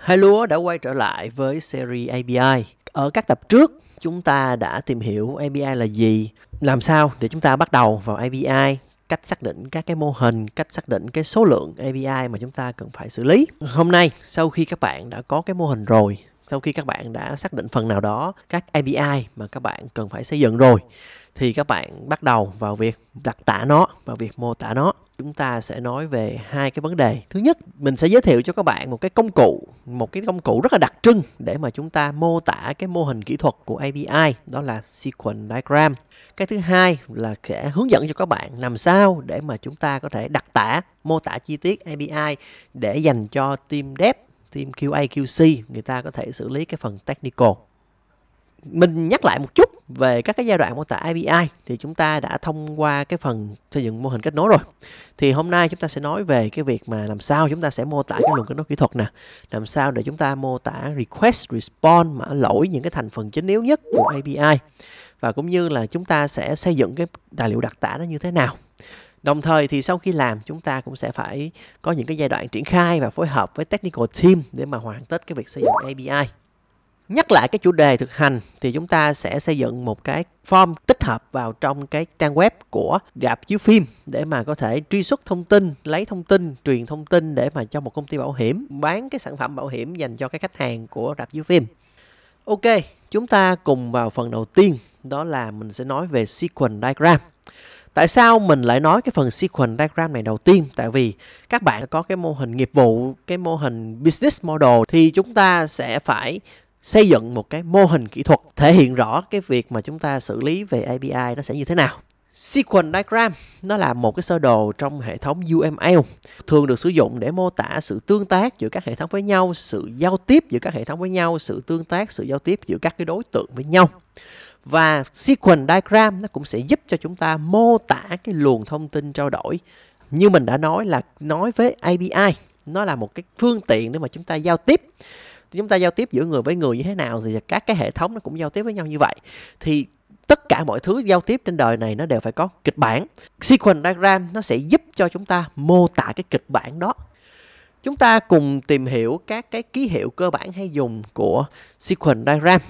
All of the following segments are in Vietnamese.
Hello đã quay trở lại với series ABI. Ở các tập trước, chúng ta đã tìm hiểu ABI là gì, làm sao để chúng ta bắt đầu vào ABI, cách xác định các cái mô hình, cách xác định cái số lượng ABI mà chúng ta cần phải xử lý. Hôm nay, sau khi các bạn đã có cái mô hình rồi, sau khi các bạn đã xác định phần nào đó các ABI mà các bạn cần phải xây dựng rồi thì các bạn bắt đầu vào việc đặt tả nó và việc mô tả nó chúng ta sẽ nói về hai cái vấn đề thứ nhất mình sẽ giới thiệu cho các bạn một cái công cụ một cái công cụ rất là đặc trưng để mà chúng ta mô tả cái mô hình kỹ thuật của ABI đó là sequence diagram cái thứ hai là sẽ hướng dẫn cho các bạn làm sao để mà chúng ta có thể đặt tả mô tả chi tiết ABI để dành cho team dev team QA QC người ta có thể xử lý cái phần technical mình nhắc lại một chút về các cái giai đoạn mô tả API thì chúng ta đã thông qua cái phần xây dựng mô hình kết nối rồi. Thì hôm nay chúng ta sẽ nói về cái việc mà làm sao chúng ta sẽ mô tả cái luồng kết nối kỹ thuật nè, làm sao để chúng ta mô tả request response mã lỗi những cái thành phần chính yếu nhất của API và cũng như là chúng ta sẽ xây dựng cái tài liệu đặc tả nó như thế nào. Đồng thời thì sau khi làm chúng ta cũng sẽ phải có những cái giai đoạn triển khai và phối hợp với technical team để mà hoàn tất cái việc xây dựng API nhắc lại cái chủ đề thực hành thì chúng ta sẽ xây dựng một cái form tích hợp vào trong cái trang web của rạp chiếu phim để mà có thể truy xuất thông tin, lấy thông tin, truyền thông tin để mà cho một công ty bảo hiểm bán cái sản phẩm bảo hiểm dành cho cái khách hàng của rạp chiếu phim. Ok, chúng ta cùng vào phần đầu tiên đó là mình sẽ nói về sequence diagram. Tại sao mình lại nói cái phần sequence diagram này đầu tiên? Tại vì các bạn có cái mô hình nghiệp vụ, cái mô hình business model thì chúng ta sẽ phải xây dựng một cái mô hình kỹ thuật thể hiện rõ cái việc mà chúng ta xử lý về API nó sẽ như thế nào. Sequence diagram nó là một cái sơ đồ trong hệ thống UML thường được sử dụng để mô tả sự tương tác giữa các hệ thống với nhau, sự giao tiếp giữa các hệ thống với nhau, sự tương tác, sự giao tiếp giữa các cái đối tượng với nhau. Và sequence diagram nó cũng sẽ giúp cho chúng ta mô tả cái luồng thông tin trao đổi. Như mình đã nói là nói với API, nó là một cái phương tiện để mà chúng ta giao tiếp chúng ta giao tiếp giữa người với người như thế nào thì các cái hệ thống nó cũng giao tiếp với nhau như vậy thì tất cả mọi thứ giao tiếp trên đời này nó đều phải có kịch bản sequence diagram nó sẽ giúp cho chúng ta mô tả cái kịch bản đó chúng ta cùng tìm hiểu các cái ký hiệu cơ bản hay dùng của sequence diagram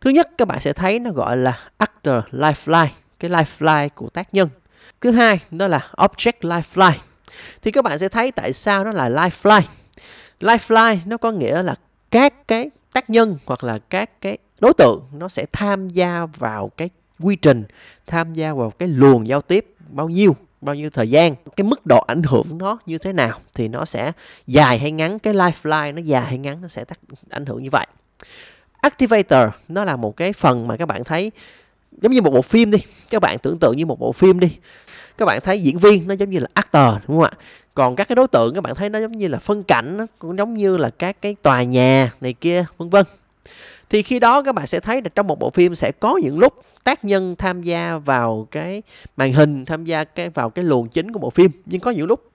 thứ nhất các bạn sẽ thấy nó gọi là actor lifeline cái lifeline của tác nhân thứ hai nó là object lifeline thì các bạn sẽ thấy tại sao nó là lifeline lifeline nó có nghĩa là các cái tác nhân hoặc là các cái đối tượng nó sẽ tham gia vào cái quy trình tham gia vào cái luồng giao tiếp bao nhiêu bao nhiêu thời gian cái mức độ ảnh hưởng nó như thế nào thì nó sẽ dài hay ngắn cái lifeline nó dài hay ngắn nó sẽ tác, ảnh hưởng như vậy activator nó là một cái phần mà các bạn thấy giống như một bộ phim đi các bạn tưởng tượng như một bộ phim đi các bạn thấy diễn viên nó giống như là actor đúng không ạ còn các cái đối tượng các bạn thấy nó giống như là phân cảnh nó cũng giống như là các cái tòa nhà này kia vân vân thì khi đó các bạn sẽ thấy là trong một bộ phim sẽ có những lúc tác nhân tham gia vào cái màn hình tham gia cái vào cái luồng chính của bộ phim nhưng có những lúc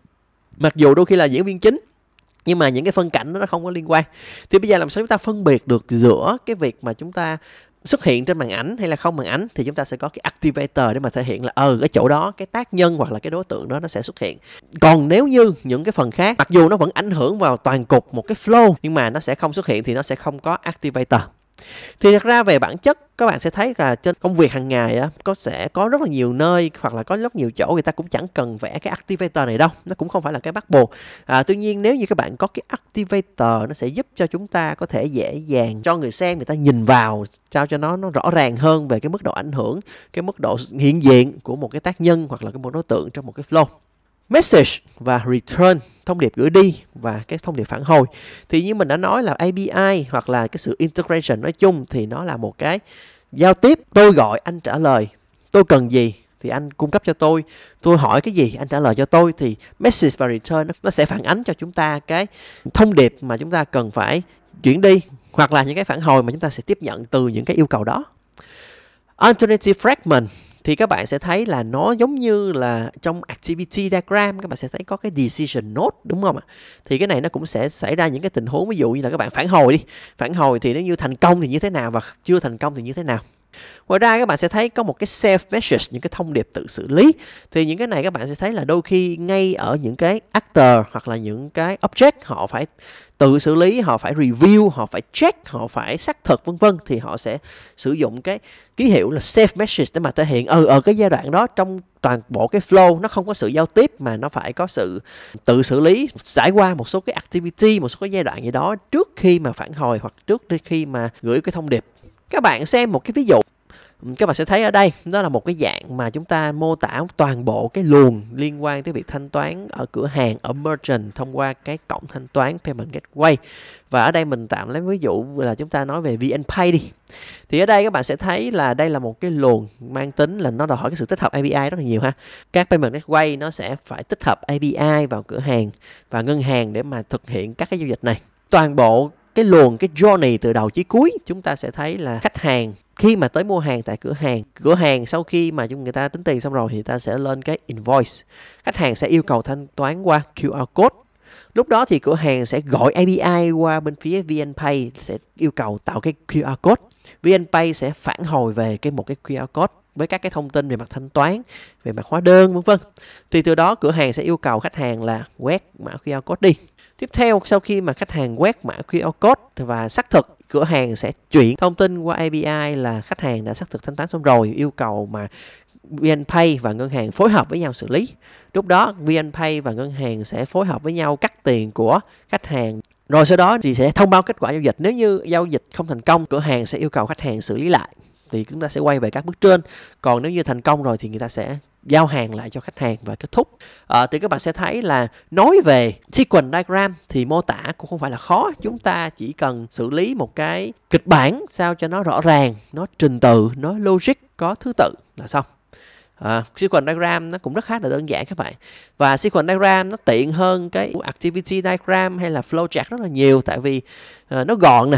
mặc dù đôi khi là diễn viên chính nhưng mà những cái phân cảnh đó nó không có liên quan thì bây giờ làm sao chúng ta phân biệt được giữa cái việc mà chúng ta xuất hiện trên màn ảnh hay là không màn ảnh thì chúng ta sẽ có cái activator để mà thể hiện là ừ ờ, cái chỗ đó cái tác nhân hoặc là cái đối tượng đó nó sẽ xuất hiện còn nếu như những cái phần khác mặc dù nó vẫn ảnh hưởng vào toàn cục một cái flow nhưng mà nó sẽ không xuất hiện thì nó sẽ không có activator thì thật ra về bản chất các bạn sẽ thấy là trên công việc hàng ngày á có sẽ có rất là nhiều nơi hoặc là có rất nhiều chỗ người ta cũng chẳng cần vẽ cái activator này đâu nó cũng không phải là cái bắt buộc à, tuy nhiên nếu như các bạn có cái activator nó sẽ giúp cho chúng ta có thể dễ dàng cho người xem người ta nhìn vào sao cho nó nó rõ ràng hơn về cái mức độ ảnh hưởng cái mức độ hiện diện của một cái tác nhân hoặc là cái một đối tượng trong một cái flow message và return thông điệp gửi đi và các thông điệp phản hồi thì như mình đã nói là API hoặc là cái sự integration nói chung thì nó là một cái giao tiếp tôi gọi anh trả lời tôi cần gì thì anh cung cấp cho tôi tôi hỏi cái gì anh trả lời cho tôi thì message và return nó sẽ phản ánh cho chúng ta cái thông điệp mà chúng ta cần phải chuyển đi hoặc là những cái phản hồi mà chúng ta sẽ tiếp nhận từ những cái yêu cầu đó alternative fragment thì các bạn sẽ thấy là nó giống như là trong activity diagram các bạn sẽ thấy có cái decision node đúng không ạ? Thì cái này nó cũng sẽ xảy ra những cái tình huống ví dụ như là các bạn phản hồi đi. Phản hồi thì nếu như thành công thì như thế nào và chưa thành công thì như thế nào. Ngoài ra các bạn sẽ thấy có một cái self message những cái thông điệp tự xử lý thì những cái này các bạn sẽ thấy là đôi khi ngay ở những cái actor hoặc là những cái object họ phải tự xử lý họ phải review họ phải check họ phải xác thực vân vân thì họ sẽ sử dụng cái ký hiệu là save message để mà thể hiện ừ ở cái giai đoạn đó trong toàn bộ cái flow nó không có sự giao tiếp mà nó phải có sự tự xử lý trải qua một số cái activity một số cái giai đoạn gì đó trước khi mà phản hồi hoặc trước khi mà gửi cái thông điệp các bạn xem một cái ví dụ các bạn sẽ thấy ở đây đó là một cái dạng mà chúng ta mô tả toàn bộ cái luồng liên quan tới việc thanh toán ở cửa hàng ở merchant thông qua cái cổng thanh toán payment gateway và ở đây mình tạm lấy ví dụ là chúng ta nói về VNPay đi thì ở đây các bạn sẽ thấy là đây là một cái luồng mang tính là nó đòi hỏi cái sự tích hợp API rất là nhiều ha các payment gateway nó sẽ phải tích hợp API vào cửa hàng và ngân hàng để mà thực hiện các cái giao dịch này toàn bộ cái luồng cái journey từ đầu chí cuối chúng ta sẽ thấy là khách hàng khi mà tới mua hàng tại cửa hàng cửa hàng sau khi mà chúng người ta tính tiền xong rồi thì ta sẽ lên cái invoice khách hàng sẽ yêu cầu thanh toán qua QR code lúc đó thì cửa hàng sẽ gọi API qua bên phía VNPay sẽ yêu cầu tạo cái QR code VNPay sẽ phản hồi về cái một cái QR code với các cái thông tin về mặt thanh toán, về mặt hóa đơn vân vân. Thì từ đó cửa hàng sẽ yêu cầu khách hàng là quét mã QR code đi. Tiếp theo, sau khi mà khách hàng quét mã QR code và xác thực cửa hàng sẽ chuyển thông tin qua API là khách hàng đã xác thực thanh toán xong rồi yêu cầu mà VNPay và ngân hàng phối hợp với nhau xử lý. Lúc đó VNPay và ngân hàng sẽ phối hợp với nhau cắt tiền của khách hàng rồi sau đó thì sẽ thông báo kết quả giao dịch. Nếu như giao dịch không thành công, cửa hàng sẽ yêu cầu khách hàng xử lý lại. Thì chúng ta sẽ quay về các bước trên. Còn nếu như thành công rồi thì người ta sẽ giao hàng lại cho khách hàng và kết thúc à, thì các bạn sẽ thấy là nói về sequence diagram thì mô tả cũng không phải là khó chúng ta chỉ cần xử lý một cái kịch bản sao cho nó rõ ràng nó trình tự nó logic có thứ tự là xong À, ờ, sequence diagram nó cũng rất khá là đơn giản các bạn và sequence diagram nó tiện hơn cái activity diagram hay là flowchart rất là nhiều tại vì uh, nó gọn nè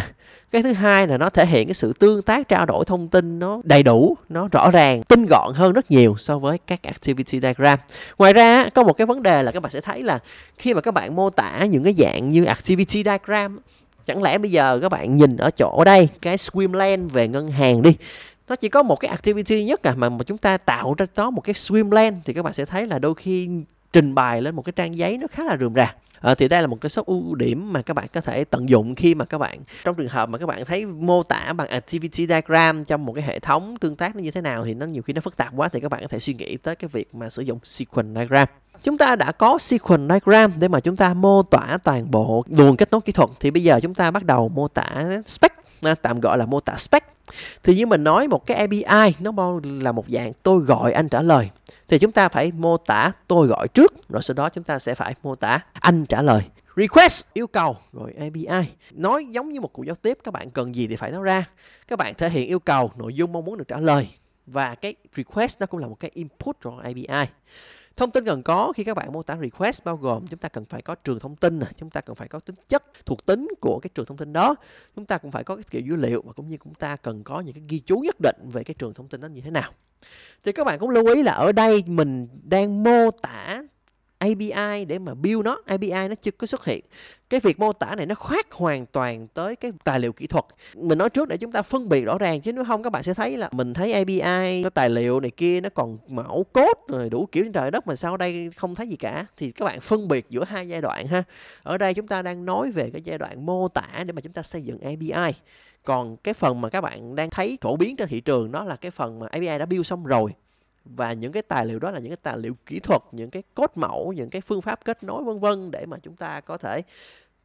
cái thứ hai là nó thể hiện cái sự tương tác trao đổi thông tin nó đầy đủ nó rõ ràng tinh gọn hơn rất nhiều so với các activity diagram ngoài ra có một cái vấn đề là các bạn sẽ thấy là khi mà các bạn mô tả những cái dạng như activity diagram chẳng lẽ bây giờ các bạn nhìn ở chỗ đây cái swim lane về ngân hàng đi nó chỉ có một cái activity nhất à mà, mà chúng ta tạo ra đó một cái swim lane thì các bạn sẽ thấy là đôi khi trình bày lên một cái trang giấy nó khá là rườm rà À, thì đây là một cái số ưu điểm mà các bạn có thể tận dụng khi mà các bạn trong trường hợp mà các bạn thấy mô tả bằng activity diagram trong một cái hệ thống tương tác nó như thế nào thì nó nhiều khi nó phức tạp quá thì các bạn có thể suy nghĩ tới cái việc mà sử dụng sequence diagram chúng ta đã có sequence diagram để mà chúng ta mô tả toàn bộ luồng kết nối kỹ thuật thì bây giờ chúng ta bắt đầu mô tả spec tạm gọi là mô tả spec thì như mình nói một cái API nó là một dạng tôi gọi anh trả lời thì chúng ta phải mô tả tôi gọi trước rồi sau đó chúng ta sẽ phải mô tả anh trả lời request yêu cầu rồi API nói giống như một cuộc giao tiếp các bạn cần gì thì phải nói ra các bạn thể hiện yêu cầu nội dung mong muốn được trả lời và cái request nó cũng là một cái input trong API Thông tin cần có khi các bạn mô tả request bao gồm chúng ta cần phải có trường thông tin, chúng ta cần phải có tính chất, thuộc tính của cái trường thông tin đó. Chúng ta cũng phải có cái kiểu dữ liệu và cũng như chúng ta cần có những cái ghi chú nhất định về cái trường thông tin đó như thế nào. Thì các bạn cũng lưu ý là ở đây mình đang mô tả API để mà build nó API nó chưa có xuất hiện cái việc mô tả này nó khoát hoàn toàn tới cái tài liệu kỹ thuật mình nói trước để chúng ta phân biệt rõ ràng chứ nếu không các bạn sẽ thấy là mình thấy API cái tài liệu này kia nó còn mẫu cốt rồi đủ kiểu trên trời đất mà sau đây không thấy gì cả thì các bạn phân biệt giữa hai giai đoạn ha ở đây chúng ta đang nói về cái giai đoạn mô tả để mà chúng ta xây dựng API còn cái phần mà các bạn đang thấy phổ biến trên thị trường đó là cái phần mà API đã build xong rồi và những cái tài liệu đó là những cái tài liệu kỹ thuật những cái cốt mẫu những cái phương pháp kết nối vân vân để mà chúng ta có thể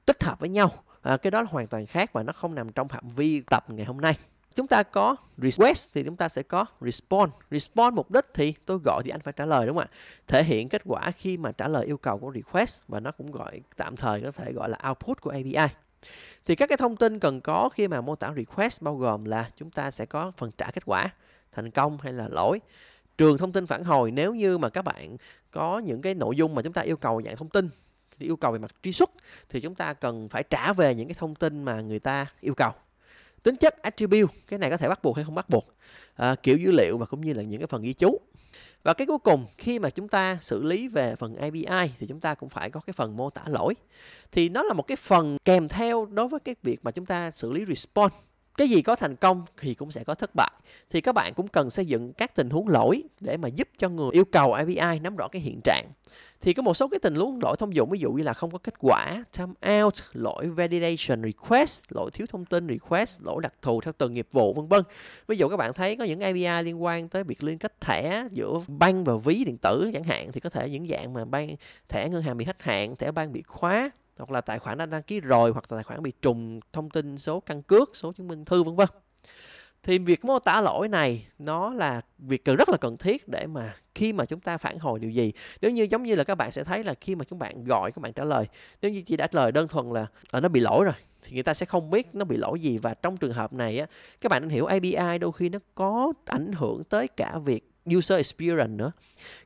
tích hợp với nhau à, cái đó là hoàn toàn khác và nó không nằm trong phạm vi tập ngày hôm nay chúng ta có request thì chúng ta sẽ có response response mục đích thì tôi gọi thì anh phải trả lời đúng không ạ thể hiện kết quả khi mà trả lời yêu cầu của request và nó cũng gọi tạm thời có thể gọi là output của API thì các cái thông tin cần có khi mà mô tả request bao gồm là chúng ta sẽ có phần trả kết quả thành công hay là lỗi trường thông tin phản hồi nếu như mà các bạn có những cái nội dung mà chúng ta yêu cầu dạng thông tin yêu cầu về mặt truy xuất thì chúng ta cần phải trả về những cái thông tin mà người ta yêu cầu tính chất attribute cái này có thể bắt buộc hay không bắt buộc à, kiểu dữ liệu và cũng như là những cái phần ghi chú và cái cuối cùng khi mà chúng ta xử lý về phần API thì chúng ta cũng phải có cái phần mô tả lỗi thì nó là một cái phần kèm theo đối với cái việc mà chúng ta xử lý response cái gì có thành công thì cũng sẽ có thất bại thì các bạn cũng cần xây dựng các tình huống lỗi để mà giúp cho người yêu cầu API nắm rõ cái hiện trạng thì có một số cái tình huống lỗi thông dụng ví dụ như là không có kết quả time out lỗi validation request lỗi thiếu thông tin request lỗi đặc thù theo từng nghiệp vụ vân vân ví dụ các bạn thấy có những API liên quan tới việc liên kết thẻ giữa băng và ví điện tử chẳng hạn thì có thể những dạng mà ban thẻ ngân hàng bị hết hạn thẻ ban bị khóa hoặc là tài khoản đã đăng ký rồi hoặc là tài khoản bị trùng thông tin số căn cước số chứng minh thư vân vân thì việc mô tả lỗi này nó là việc rất là cần thiết để mà khi mà chúng ta phản hồi điều gì nếu như giống như là các bạn sẽ thấy là khi mà các bạn gọi các bạn trả lời nếu như chỉ trả lời đơn thuần là à, nó bị lỗi rồi thì người ta sẽ không biết nó bị lỗi gì và trong trường hợp này á các bạn nên hiểu API đôi khi nó có ảnh hưởng tới cả việc user experience nữa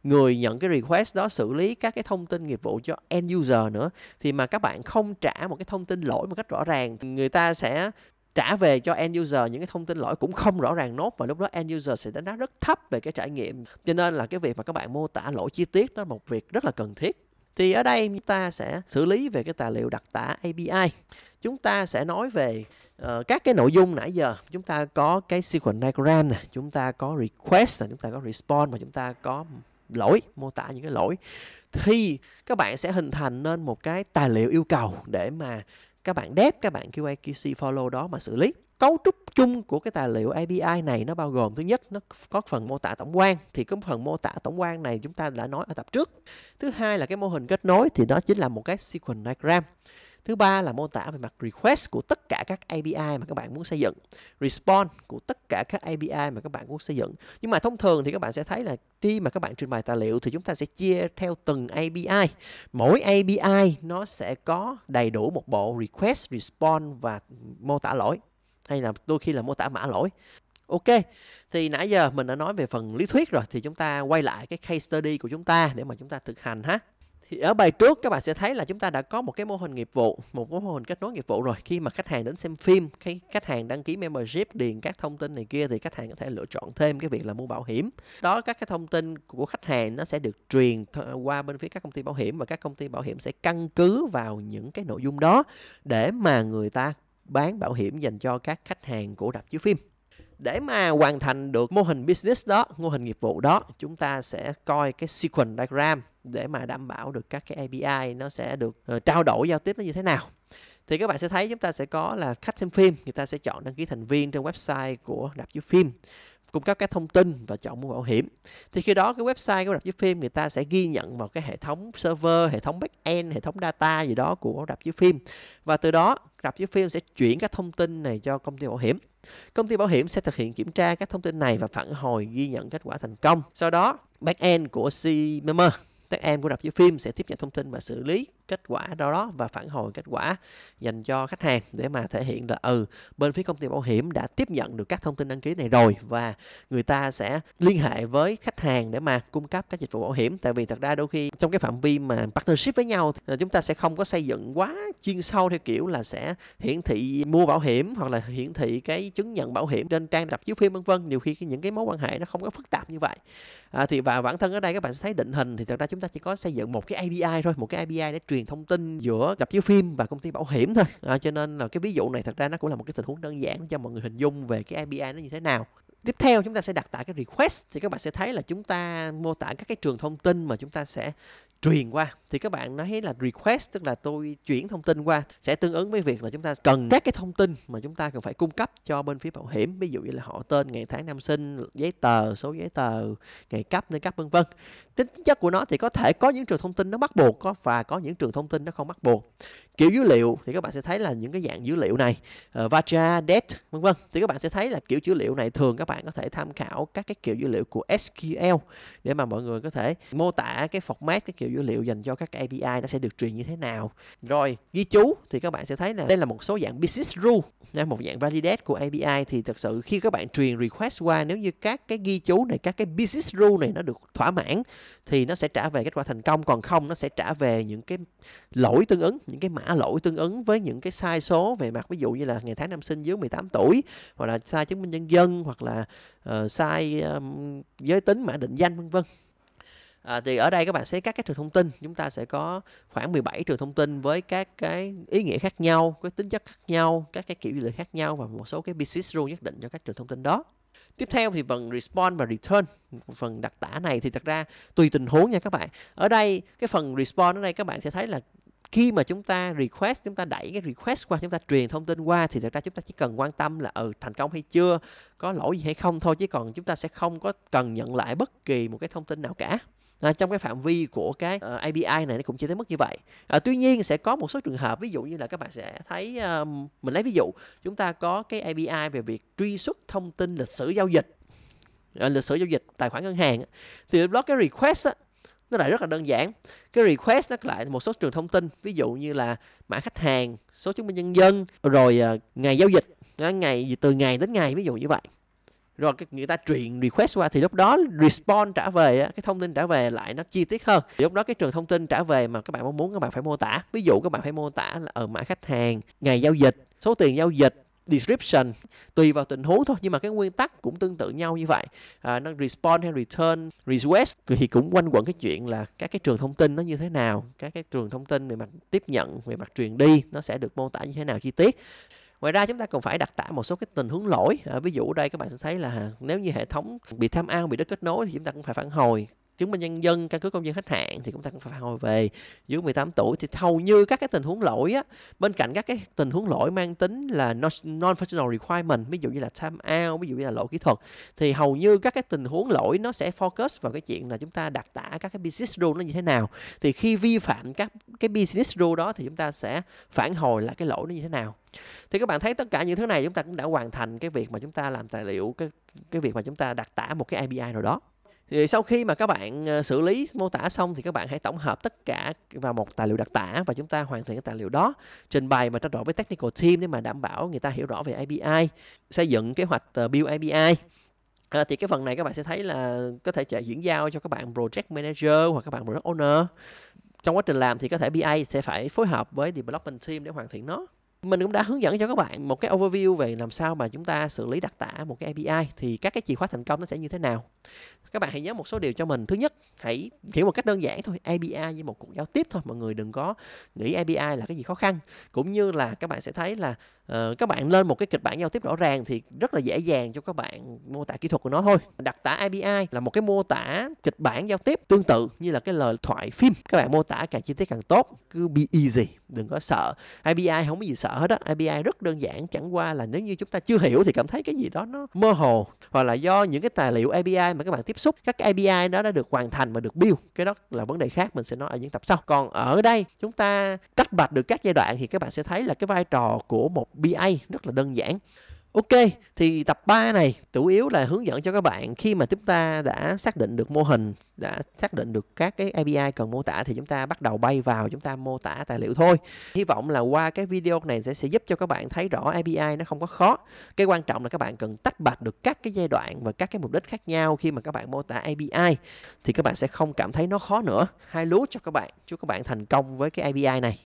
người nhận cái request đó xử lý các cái thông tin nghiệp vụ cho end user nữa thì mà các bạn không trả một cái thông tin lỗi một cách rõ ràng người ta sẽ trả về cho end user những cái thông tin lỗi cũng không rõ ràng nốt và lúc đó end user sẽ đánh giá rất thấp về cái trải nghiệm cho nên là cái việc mà các bạn mô tả lỗi chi tiết đó là một việc rất là cần thiết thì ở đây chúng ta sẽ xử lý về cái tài liệu đặc tả API chúng ta sẽ nói về uh, các cái nội dung nãy giờ chúng ta có cái sequence diagram này chúng ta có request này chúng ta có response và chúng ta có lỗi mô tả những cái lỗi thì các bạn sẽ hình thành nên một cái tài liệu yêu cầu để mà các bạn đép các bạn QA QC follow đó mà xử lý cấu trúc chung của cái tài liệu API này nó bao gồm thứ nhất nó có phần mô tả tổng quan thì cái phần mô tả tổng quan này chúng ta đã nói ở tập trước thứ hai là cái mô hình kết nối thì đó chính là một cái sequence diagram Thứ ba là mô tả về mặt request của tất cả các API mà các bạn muốn xây dựng, response của tất cả các API mà các bạn muốn xây dựng. Nhưng mà thông thường thì các bạn sẽ thấy là khi mà các bạn trình bày tài liệu thì chúng ta sẽ chia theo từng API. Mỗi API nó sẽ có đầy đủ một bộ request, response và mô tả lỗi hay là đôi khi là mô tả mã lỗi. Ok, thì nãy giờ mình đã nói về phần lý thuyết rồi thì chúng ta quay lại cái case study của chúng ta để mà chúng ta thực hành ha thì ở bài trước các bạn sẽ thấy là chúng ta đã có một cái mô hình nghiệp vụ một mô hình kết nối nghiệp vụ rồi khi mà khách hàng đến xem phim khi khách hàng đăng ký membership điền các thông tin này kia thì khách hàng có thể lựa chọn thêm cái việc là mua bảo hiểm đó các cái thông tin của khách hàng nó sẽ được truyền qua bên phía các công ty bảo hiểm và các công ty bảo hiểm sẽ căn cứ vào những cái nội dung đó để mà người ta bán bảo hiểm dành cho các khách hàng của rạp chiếu phim để mà hoàn thành được mô hình business đó mô hình nghiệp vụ đó chúng ta sẽ coi cái sequence diagram để mà đảm bảo được các cái API nó sẽ được uh, trao đổi giao tiếp nó như thế nào thì các bạn sẽ thấy chúng ta sẽ có là khách xem phim người ta sẽ chọn đăng ký thành viên trên website của rạp chiếu phim cung cấp các thông tin và chọn mua bảo hiểm thì khi đó cái website của rạp chiếu phim người ta sẽ ghi nhận vào cái hệ thống server hệ thống backend hệ thống data gì đó của rạp chiếu phim và từ đó rạp chiếu phim sẽ chuyển các thông tin này cho công ty bảo hiểm Công ty bảo hiểm sẽ thực hiện kiểm tra các thông tin này và phản hồi ghi nhận kết quả thành công. Sau đó, back-end của CMM, member các của rạp chiếu phim sẽ tiếp nhận thông tin và xử lý kết quả đó, đó và phản hồi kết quả dành cho khách hàng để mà thể hiện là ừ bên phía công ty bảo hiểm đã tiếp nhận được các thông tin đăng ký này rồi và người ta sẽ liên hệ với khách hàng để mà cung cấp các dịch vụ bảo hiểm tại vì thật ra đôi khi trong cái phạm vi mà partnership với nhau thì chúng ta sẽ không có xây dựng quá chuyên sâu theo kiểu là sẽ hiển thị mua bảo hiểm hoặc là hiển thị cái chứng nhận bảo hiểm trên trang rạp chiếu phim vân vân nhiều khi những cái mối quan hệ nó không có phức tạp như vậy à, thì và bản thân ở đây các bạn sẽ thấy định hình thì thật ra chúng ta chỉ có xây dựng một cái API thôi một cái API để truyền truyền thông tin giữa rạp chiếu phim và công ty bảo hiểm thôi à, cho nên là cái ví dụ này thật ra nó cũng là một cái tình huống đơn giản cho mọi người hình dung về cái API nó như thế nào tiếp theo chúng ta sẽ đặt tại cái request thì các bạn sẽ thấy là chúng ta mô tả các cái trường thông tin mà chúng ta sẽ truyền qua thì các bạn nói là request tức là tôi chuyển thông tin qua sẽ tương ứng với việc là chúng ta cần các cái thông tin mà chúng ta cần phải cung cấp cho bên phía bảo hiểm ví dụ như là họ tên ngày tháng năm sinh giấy tờ số giấy tờ ngày cấp nơi cấp vân vân tính chất của nó thì có thể có những trường thông tin nó bắt buộc có và có những trường thông tin nó không bắt buộc kiểu dữ liệu thì các bạn sẽ thấy là những cái dạng dữ liệu này uh, ờ, vaja date vân vân thì các bạn sẽ thấy là kiểu dữ liệu này thường các bạn có thể tham khảo các cái kiểu dữ liệu của SQL để mà mọi người có thể mô tả cái format cái kiểu dữ liệu dành cho các API nó sẽ được truyền như thế nào rồi ghi chú thì các bạn sẽ thấy là đây là một số dạng business rule là một dạng validate của API thì thật sự khi các bạn truyền request qua nếu như các cái ghi chú này các cái business rule này nó được thỏa mãn thì nó sẽ trả về kết quả thành công còn không nó sẽ trả về những cái lỗi tương ứng những cái mã lỗi tương ứng với những cái sai số về mặt ví dụ như là ngày tháng năm sinh dưới 18 tuổi hoặc là sai chứng minh nhân dân hoặc là uh, sai um, giới tính mã định danh vân vân À, thì ở đây các bạn sẽ các cái trường thông tin chúng ta sẽ có khoảng 17 trường thông tin với các cái ý nghĩa khác nhau, cái tính chất khác nhau, các cái kiểu dữ liệu khác nhau và một số cái business rule nhất định cho các trường thông tin đó. Tiếp theo thì phần respond và return Phần đặc tả này thì thật ra tùy tình huống nha các bạn Ở đây cái phần respond ở đây các bạn sẽ thấy là khi mà chúng ta request chúng ta đẩy cái request qua chúng ta truyền thông tin qua thì thật ra chúng ta chỉ cần quan tâm là ừ thành công hay chưa có lỗi gì hay không thôi chứ còn chúng ta sẽ không có cần nhận lại bất kỳ một cái thông tin nào cả à, trong cái phạm vi của cái uh, ờ, API này nó cũng chỉ tới mức như vậy à, tuy nhiên sẽ có một số trường hợp ví dụ như là các bạn sẽ thấy um, mình lấy ví dụ chúng ta có cái API về việc truy xuất thông tin lịch sử giao dịch à, lịch sử giao dịch tài khoản ngân hàng thì block cái request á, nó lại rất là đơn giản cái request nó lại một số trường thông tin ví dụ như là mã khách hàng số chứng minh nhân dân rồi uh, ngày giao dịch ngày từ ngày đến ngày ví dụ như vậy rồi cái người ta truyền request qua thì lúc đó response trả về cái thông tin trả về lại nó chi tiết hơn thì lúc đó cái trường thông tin trả về mà các bạn muốn các bạn phải mô tả ví dụ các bạn phải mô tả là ở ờ, mã khách hàng ngày giao dịch số tiền giao dịch description tùy vào tình huống thôi nhưng mà cái nguyên tắc cũng tương tự nhau như vậy à, nó respond hay return request thì cũng quanh quẩn cái chuyện là các cái trường thông tin nó như thế nào các cái trường thông tin về mặt tiếp nhận về mặt truyền đi nó sẽ được mô tả như thế nào chi tiết ngoài ra chúng ta còn phải đặt tải một số cái tình huống lỗi à, ví dụ ở đây các bạn sẽ thấy là nếu như hệ thống bị tham ăn bị đứt kết nối thì chúng ta cũng phải phản hồi chứng minh nhân dân căn cứ công dân hết hạn thì chúng ta cũng phải phạt hồi về dưới 18 tuổi thì hầu như các cái tình huống lỗi á bên cạnh các cái tình huống lỗi mang tính là non functional requirement ví dụ như là time out ví dụ như là lỗi kỹ thuật thì hầu như các cái tình huống lỗi nó sẽ focus vào cái chuyện là chúng ta đặt tả các cái business rule nó như thế nào thì khi vi phạm các cái business rule đó thì chúng ta sẽ phản hồi lại cái lỗi nó như thế nào thì các bạn thấy tất cả những thứ này chúng ta cũng đã hoàn thành cái việc mà chúng ta làm tài liệu cái cái việc mà chúng ta đặt tả một cái API nào đó thì sau khi mà các bạn ờ, xử lý mô tả xong thì các bạn hãy tổng hợp tất cả vào một tài liệu đặc tả và chúng ta hoàn thiện cái tài liệu đó trình bày và trao đổi với technical team để mà đảm bảo người ta hiểu rõ về ABI xây dựng kế hoạch ờ, build ABI. À, ờ, thì cái phần này các bạn sẽ thấy là có thể diễn giao cho các bạn project manager hoặc các bạn product owner trong quá trình làm thì có thể BI sẽ phải phối hợp với development team để hoàn thiện nó mình cũng đã hướng dẫn cho các bạn một cái overview về làm sao mà chúng ta xử lý đặc tả một cái API thì các cái chìa khóa thành công nó sẽ như thế nào. Các bạn hãy nhớ một số điều cho mình. Thứ nhất, hãy hiểu một cách đơn giản thôi, API như một cuộc giao tiếp thôi, mọi người đừng có nghĩ API là cái gì khó khăn. Cũng như là các bạn sẽ thấy là uh, các bạn lên một cái kịch bản giao tiếp rõ ràng thì rất là dễ dàng cho các bạn mô tả kỹ thuật của nó thôi. Đặc tả API là một cái mô tả kịch bản giao tiếp tương tự như là cái lời thoại phim. Các bạn mô tả càng chi tiết càng tốt, cứ be easy, đừng có sợ. API không có gì sợ hết đó IBI rất đơn giản chẳng qua là nếu như chúng ta chưa hiểu thì cảm thấy cái gì đó nó mơ hồ hoặc là do những cái tài liệu API mà các bạn tiếp xúc các cái API đó đã được hoàn thành và được build cái đó là vấn đề khác mình sẽ nói ở những tập sau còn ở đây chúng ta tách bạch được các giai đoạn thì các bạn sẽ thấy là cái vai trò của một BA rất là đơn giản Ok, thì tập 3 này chủ yếu là hướng dẫn cho các bạn khi mà chúng ta đã xác định được mô hình, đã xác định được các cái API cần mô tả thì chúng ta bắt đầu bay vào chúng ta mô tả tài liệu thôi. Hy vọng là qua cái video này sẽ sẽ giúp cho các bạn thấy rõ API nó không có khó. Cái quan trọng là các bạn cần tách bạch được các cái giai đoạn và các cái mục đích khác nhau khi mà các bạn mô tả API thì các bạn sẽ không cảm thấy nó khó nữa. Hai lúa cho các bạn, chúc các bạn thành công với cái API này.